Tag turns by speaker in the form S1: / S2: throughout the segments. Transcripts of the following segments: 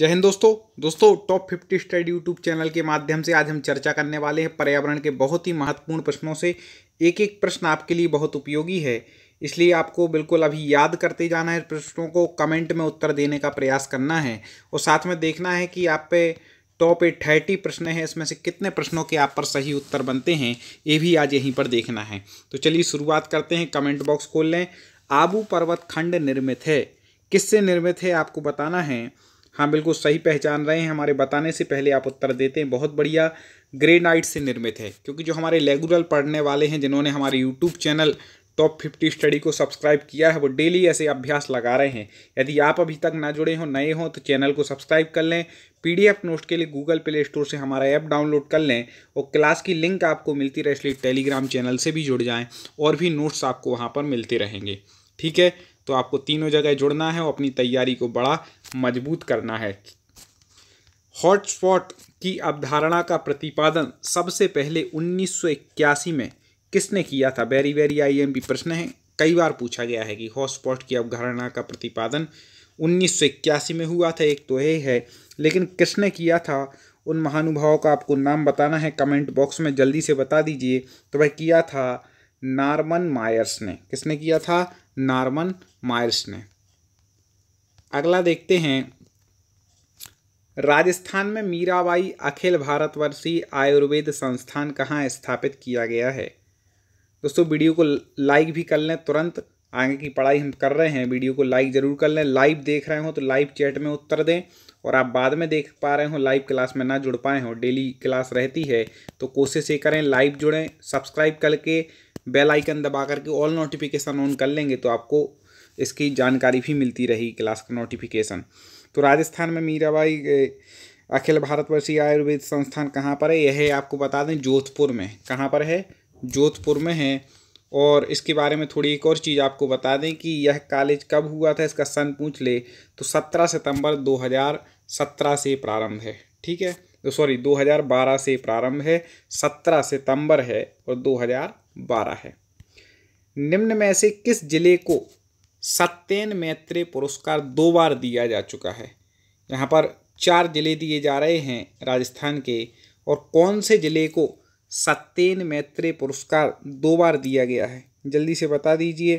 S1: जय हिंद दोस्तों दोस्तों top fifty study YouTube channel के माध्यम से आज हम चर्चा करने वाले हैं पर्यावरण के बहुत ही महत्वपूर्ण प्रश्नों से एक एक प्रश्न आपके लिए बहुत उपयोगी है इसलिए आपको बिल्कुल अभी याद करते जाना है प्रश्नों को कमेंट में उत्तर देने का प्रयास करना है और साथ में देखना है कि आप पे टॉप एट थर्टी प्रश्न हैं इसमें से कितने प्रश्नों के आप पर सही उत्तर बनते हैं ये भी आज यहीं पर देखना है तो चलिए शुरुआत करते हैं कमेंट बॉक्स खोल लें आबू पर्वत खंड निर्मित है किससे निर्मित है आपको बताना है हाँ बिल्कुल सही पहचान रहे हैं हमारे बताने से पहले आप उत्तर देते हैं बहुत बढ़िया ग्रेनाइट से निर्मित है क्योंकि जो हमारे रेगुलर पढ़ने वाले हैं जिन्होंने हमारे YouTube channel top fifty study को सब्सक्राइब किया है वो डेली ऐसे अभ्यास लगा रहे हैं यदि आप अभी तक ना जुड़े हों नए हों तो चैनल को सब्सक्राइब कर लें पीडीएफ नोट्स के लिए गूगल प्ले स्टोर से हमारा ऐप डाउनलोड कर लें और क्लास की लिंक आपको मिलती रहे इसलिए टेलीग्राम चैनल से भी जुड़ जाएँ और भी नोट्स आपको वहाँ पर मिलते रहेंगे ठीक है तो आपको तीनों जगह जुड़ना है और अपनी तैयारी को बड़ा मजबूत करना है हॉटस्पॉट की अवधारणा का प्रतिपादन सबसे पहले उन्नीस में किसने किया था वेरी वेरी आईएमपी प्रश्न है कई बार पूछा गया है कि हॉटस्पॉट की अवधारणा का प्रतिपादन उन्नीस में हुआ था एक तो यही है लेकिन किसने किया था उन महानुभावों का आपको नाम बताना है कमेंट बॉक्स में जल्दी से बता दीजिए तो वह किया था नार्मन मायर्स ने किसने किया था नॉर्मन मायर्स ने अगला देखते हैं राजस्थान में मीराबाई अखिल भारतवर्षीय आयुर्वेद संस्थान कहाँ स्थापित किया गया है दोस्तों वीडियो को लाइक भी कर लें तुरंत आगे की पढ़ाई हम कर रहे हैं वीडियो को लाइक ज़रूर कर लें लाइव देख रहे हो तो लाइव चैट में उत्तर दें और आप बाद में देख पा रहे हो लाइव क्लास में ना जुड़ पाए हो डेली क्लास रहती है तो कोशिश ये करें लाइव जुड़ें सब्सक्राइब करके बेल आइकन दबा करके ऑल नोटिफिकेशन ऑन कर लेंगे तो आपको इसकी जानकारी भी मिलती रही क्लास का नोटिफिकेशन तो राजस्थान में मीराबाई अखिल भारतवर्षीय आयुर्वेद संस्थान कहाँ पर है यह आपको बता दें जोधपुर में कहाँ पर है जोधपुर में है और इसके बारे में थोड़ी एक और चीज़ आपको बता दें कि यह कॉलेज कब हुआ था इसका सन पूछ ले तो सत्रह सितंबर दो हज़ार सत्रह से प्रारंभ है ठीक है तो सॉरी बारह से प्रारंभ है सत्रह सितंबर है और दो हज़ार बारह है निम्न में से किस जिले को सत्यन मैत्रेय पुरस्कार दो बार दिया जा चुका है यहाँ पर चार जिले दिए जा रहे हैं राजस्थान के और कौन से जिले को सत्यन मैत्रेय पुरस्कार दो बार दिया गया है जल्दी से बता दीजिए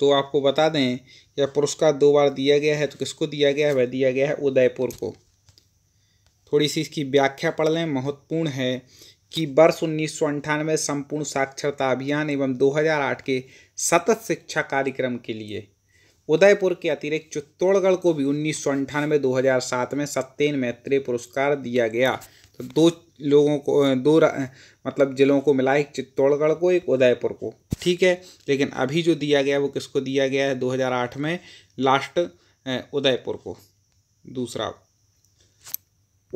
S1: तो आपको बता दें यह पुरस्कार दो बार दिया गया है तो किसको दिया गया है वह दिया गया है उदयपुर को थोड़ी सी इसकी व्याख्या पढ़ लें महत्वपूर्ण है कि वर्ष उन्नीस संपूर्ण साक्षरता अभियान एवं 2008 के सतत शिक्षा कार्यक्रम के लिए उदयपुर के अतिरिक्त चित्तौड़गढ़ को भी उन्नीस सौ अंठानवे दो हजार सात में सत्येन मैत्रेय पुरस्कार दिया गया तो दो लोगों को दो मतलब जिलों को मिला एक चित्तौड़गढ़ को एक उदयपुर को ठीक है लेकिन अभी जो दिया गया वो किसको दिया गया है 2008 में लास्ट उदयपुर को दूसरा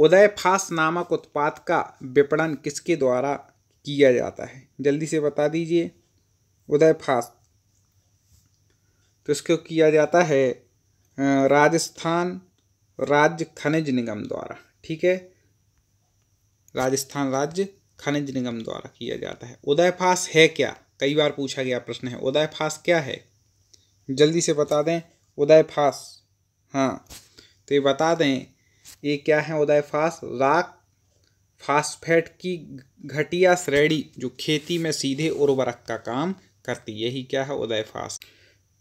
S1: उदयफास नामक उत्पाद का विपणन किसके द्वारा किया जाता है जल्दी से बता दीजिए उदयफास तो इसको किया जाता है राजस्थान राज्य खनिज निगम द्वारा ठीक है राजस्थान राज्य खनिज निगम द्वारा किया जाता है उदयफास है क्या कई बार पूछा गया प्रश्न है उदयफास क्या है जल्दी से बता दें उदयफास हाँ तो ये बता दें ये क्या है उदयफास राक फास्फेट की घटिया श्रेणी जो खेती में सीधे उर्वरक का काम करती यही क्या है उदयफास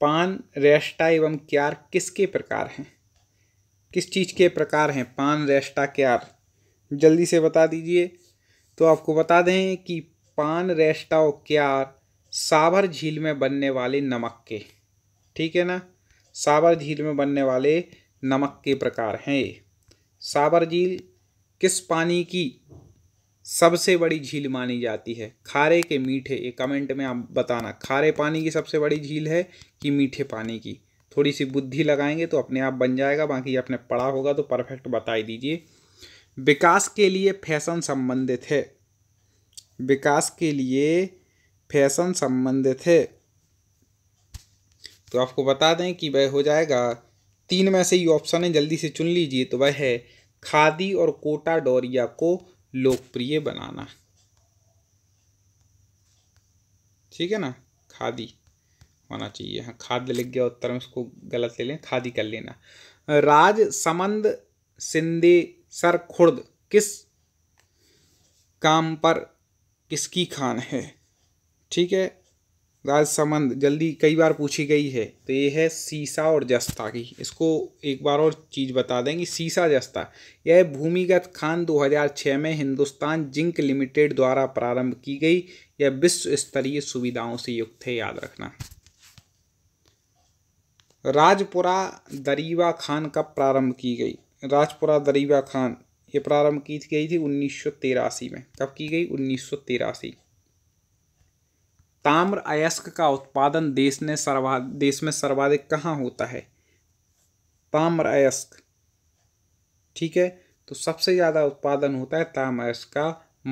S1: पान रेस्टा एवं क्यार किसके प्रकार हैं किस चीज़ के प्रकार हैं पान रेस्टा क्यार जल्दी से बता दीजिए तो आपको बता दें कि पान रेस्टा और क्यार सावर झील में बनने वाले नमक के ठीक है ना सावर झील में बनने वाले नमक के प्रकार हैं ये साबर झील किस पानी की सबसे बड़ी झील मानी जाती है खारे के मीठे ये कमेंट में आप बताना खारे पानी की सबसे बड़ी झील है कि मीठे पानी की थोड़ी सी बुद्धि लगाएंगे तो अपने आप बन जाएगा बाकी आपने पढ़ा होगा तो परफेक्ट बता ही दीजिए विकास के लिए फैशन संबंधित है विकास के लिए फैशन संबंधित है तो आपको बता दें कि वह हो जाएगा तीन में से ये ऑप्शन है जल्दी से चुन लीजिए तो वह है खादी और कोटा डोरिया को लोकप्रिय बनाना ठीक है ना खादी होना चाहिए हाँ खाद्य लिख गया उत्तर में उसको गलत ले लें खादी कर लेना राज समंद सिंधे सर खुर्द किस काम पर किसकी खान है ठीक है राजसमंद जल्दी कई बार पूछी गई है तो ये है सीसा और जस्ता की इसको एक बार और चीज़ बता देंगे सीसा जस्ता यह भूमिगत खान 2006 में हिंदुस्तान जिंक लिमिटेड द्वारा प्रारंभ की गई यह विश्व स्तरीय सुविधाओं से युक्त है याद रखना राजपुरा दरीवा खान कब प्रारंभ की गई राजपुरा दरीवा खान ये प्रारंभ की गई थी उन्नीस में कब की गई उन्नीस ताम्र अयस्क का उत्पादन देश ने सर्वा देश में सर्वाधिक कहाँ होता है ताम्र अयस्क ठीक है तो सबसे ज़्यादा उत्पादन होता है ताम्र अयस्क का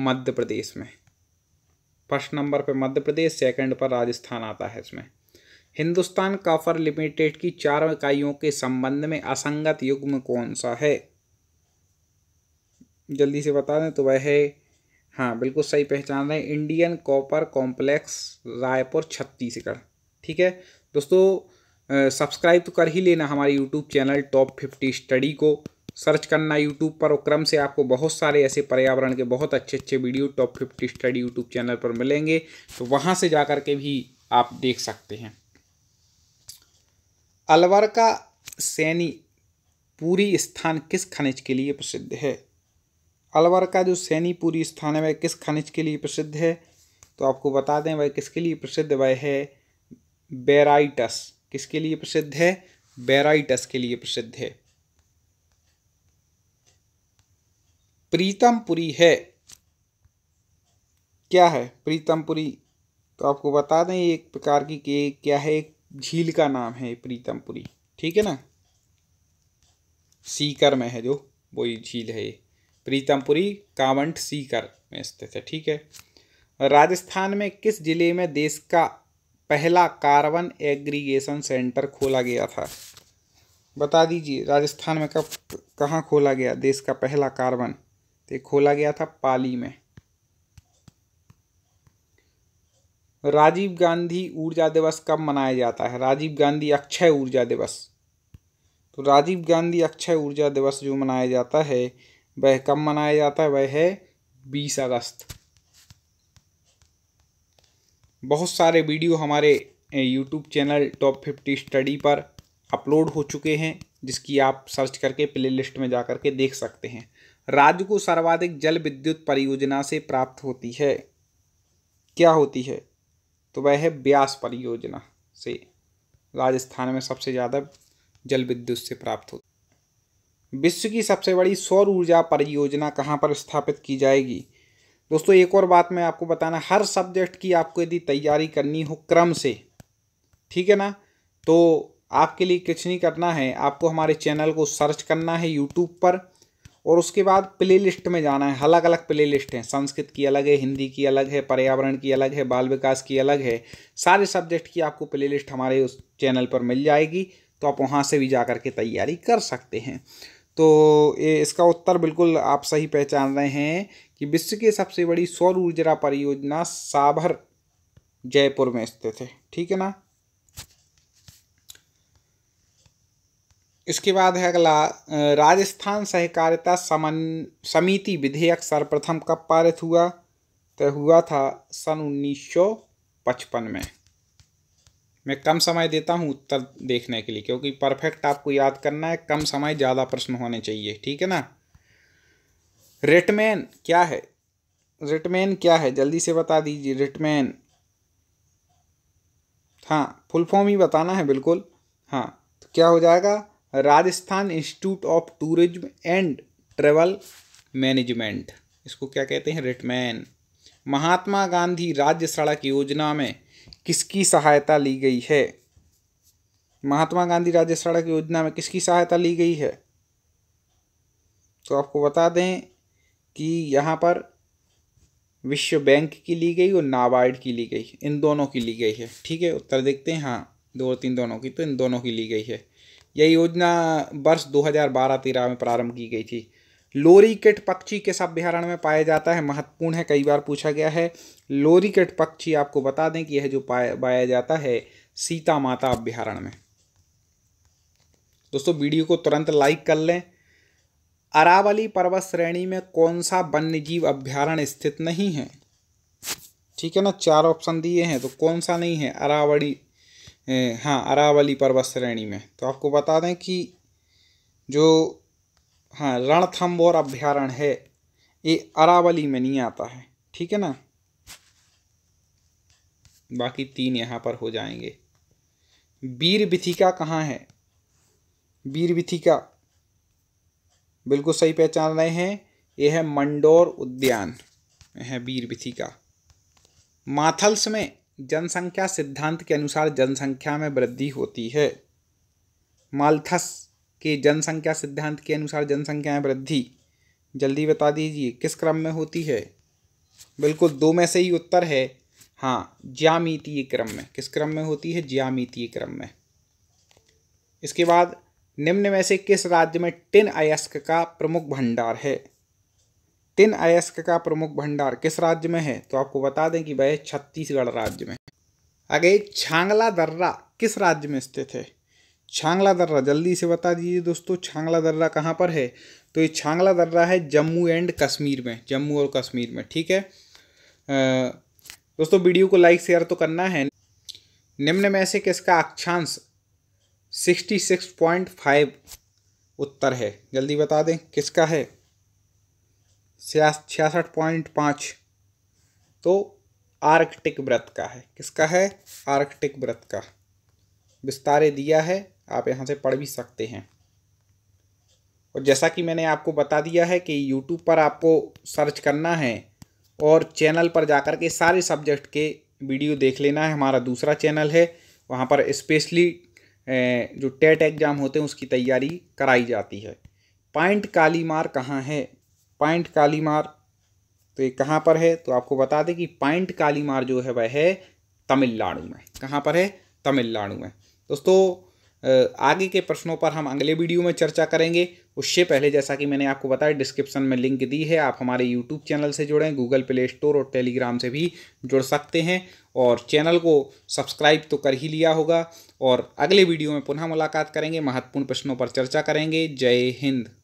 S1: मध्य प्रदेश में फर्स्ट नंबर पर मध्य प्रदेश सेकंड पर राजस्थान आता है इसमें हिंदुस्तान काफर लिमिटेड की चार इकाइयों के संबंध में असंगत युग्म कौन सा है जल्दी से बता दें तो वह है हाँ बिल्कुल सही पहचान रहे हैं Indian copper complex Raipur Chhattisgarh ठीक है दोस्तों सब्सक्राइब तो कर ही लेना हमारे YouTube channel top fifty study को सर्च करना यूट्यूब पर क्रम से आपको बहुत सारे ऐसे पर्यावरण के बहुत अच्छे अच्छे video top fifty study YouTube channel पर मिलेंगे तो वहाँ से जा कर के भी आप देख सकते हैं अलवर का सैनी पूरी स्थान किस खनिज के लिए प्रसिद्ध है अलवर का जो सैनीपुरी स्थान है वह किस खनिज के लिए प्रसिद्ध है तो आपको बता दें वह किसके लिए प्रसिद्ध वह है बेराइटस किसके लिए प्रसिद्ध है बेराइटस के लिए प्रसिद्ध है प्रीतमपुरी है क्या है प्रीतमपुरी तो आपको बता दें एक प्रकार की के क्या है एक झील का नाम है प्रीतमपुरी ठीक है ना सीकर में है जो वही झील है ये प्रीतमपुरी कावंट सीकर में स्थित है ठीक है राजस्थान में किस जिले में देश का पहला कार्बन एग्रीगेशन सेंटर खोला गया था बता दीजिए राजस्थान में कब कहाँ खोला गया देश का पहला कार्बन तो खोला गया था पाली में राजीव गांधी ऊर्जा दिवस कब मनाया जाता है राजीव गांधी अक्षय ऊर्जा दिवस तो राजीव गांधी अक्षय ऊर्जा दिवस जो मनाया जाता है वह कब मनाया जाता है वह है बीस अगस्त बहुत सारे वीडियो हमारे YouTube channel top fifty study पर अपलोड हो चुके हैं जिसकी आप सर्च करके प्लेलिस्ट में जा करके देख सकते हैं राज्य को सर्वाधिक जल विद्युत परियोजना से प्राप्त होती है क्या होती है तो वह है ब्यास परियोजना से राजस्थान में सबसे ज़्यादा जल विद्युत से प्राप्त होती विश्व की सबसे बड़ी सौर ऊर्जा परियोजना कहाँ पर स्थापित की जाएगी दोस्तों एक और बात मैं आपको बताना हर सब्जेक्ट की आपको यदि तैयारी करनी हो क्रम से ठीक है ना तो आपके लिए कुछ नहीं करना है आपको हमारे चैनल को सर्च करना है यूट्यूब पर और उसके बाद प्ले लिस्ट में जाना है अलग अलग प्ले लिस्ट हैं संस्कृत की अलग है हिंदी की अलग है पर्यावरण की अलग है बाल विकास की अलग है सारे सब्जेक्ट की आपको प्ले लिस्ट हमारे उस चैनल पर मिल जाएगी तो आप वहाँ से भी जा कर के तैयारी कर सकते हैं तो ये इसका उत्तर बिल्कुल आप सही पहचान रहे हैं कि विश्व की सबसे बड़ी सौर ऊर्जा परियोजना साभर जयपुर में स्थित है ठीक है ना इसके बाद है अगला राजस्थान सहकारिता समन समिति विधेयक सर्वप्रथम कब पारित हुआ तो हुआ था सन उन्नीस सौ पचपन में मैं कम समय देता हूँ उत्तर देखने के लिए क्योंकि परफेक्ट आपको याद करना है कम समय ज़्यादा प्रश्न होने चाहिए ठीक है ना रिटमैन क्या है रिटमैन क्या है जल्दी से बता दीजिए रिटमैन हाँ फुल फॉर्म ही बताना है बिल्कुल हाँ तो क्या हो जाएगा Rajasthan institute of tourism and travel management इसको क्या कहते हैं रिटमैन महात्मा गांधी राज्य सड़क योजना में किसकी सहायता ली गई है महात्मा गांधी राज्य सड़क योजना में किसकी सहायता ली गई है तो आपको बता दें कि यहाँ पर विश्व बैंक की ली गई और नाबार्ड की ली गई इन दोनों की ली गई है ठीक है उत्तर देखते हैं हाँ दो और तीन दोनों की तो इन दोनों की ली गई है यह योजना वर्ष 2012 हज़ार में प्रारंभ की गई थी लोरीकेट पक्षी के सब अभ्यारण में पाया जाता है महत्वपूर्ण है कई बार पूछा गया है लोरीकेट पक्षी आपको बता दें कि यह जो पाया पाया जाता है सीता माता अभ्यारण में दोस्तों वीडियो को तुरंत लाइक कर लें अरावली पर्वत श्रेणी में कौन सा वन्य जीव अभ्यारण्य स्थित नहीं है ठीक है ना चार ऑप्शन दिए हैं तो कौन सा नहीं है अरावली हाँ अरावली पर्वत श्रेणी में तो आपको बता दें कि जो हाँ रणथम्बोर अभ्यारण है ये अरावली में नहीं आता है ठीक है ना बाकी तीन यहाँ पर हो जाएंगे वीर विथिका कहाँ है वीर विथिका बिल्कुल सही पहचान रहे हैं यह है मंडोर उद्यान है वीर विथिका माथल्स में जनसंख्या सिद्धांत के अनुसार जनसंख्या में वृद्धि होती है मालथस कि जनसंख्या सिद्धांत के अनुसार जनसंख्या वृद्धि जल्दी बता दीजिए किस क्रम में होती है बिल्कुल दो में से ही उत्तर है हाँ ज्यामितीय क्रम में किस क्रम में होती है ज्यामितीय क्रम में इसके बाद निम्न में से किस राज्य में टिन अयस्क का प्रमुख भंडार है टिन अयस्क का प्रमुख भंडार किस राज्य में है तो आपको बता दें कि वह छत्तीसगढ़ राज्य में आगे छांगला दर्रा किस राज्य में स्थित है छांगला दर्रा जल्दी से बता दीजिए दोस्तों छांगला दर्रा कहाँ पर है तो ये छांगला दर्रा है जम्मू एंड कश्मीर में जम्मू और कश्मीर में ठीक है दोस्तों वीडियो को लाइक शेयर तो करना है निम्न में से किसका अक्षांश सिक्सटी सिक्स पॉइंट फाइव उत्तर है जल्दी बता दें किसका है छियासठ पॉइंट पाँच तो आर्कटिक व्रत का है किसका है आर्कटिक व्रत का विस्तारे दिया है आप यहाँ से पढ़ भी सकते हैं और जैसा कि मैंने आपको बता दिया है कि यूट्यूब पर आपको सर्च करना है और चैनल पर जाकर के सारे सब्जेक्ट के वीडियो देख लेना है हमारा दूसरा चैनल है वहाँ पर स्पेशली जो टेट एग्ज़ाम होते हैं उसकी तैयारी कराई जाती है पॉइंट कालीमार कहाँ है पॉइंट कालीमार तो ये कहाँ पर है तो आपको बता दें कि पॉइंट कालीमार जो है वह है तमिलनाडु में कहाँ पर है तमिलनाडु में दोस्तों आगे के प्रश्नों पर हम अगले वीडियो में चर्चा करेंगे उससे पहले जैसा कि मैंने आपको बताया डिस्क्रिप्शन में लिंक दी है आप हमारे यूट्यूब चैनल से जुड़ें गूगल प्ले स्टोर और टेलीग्राम से भी जुड़ सकते हैं और चैनल को सब्सक्राइब तो कर ही लिया होगा और अगले वीडियो में पुनः मुलाकात करेंगे महत्वपूर्ण प्रश्नों पर चर्चा करेंगे जय हिंद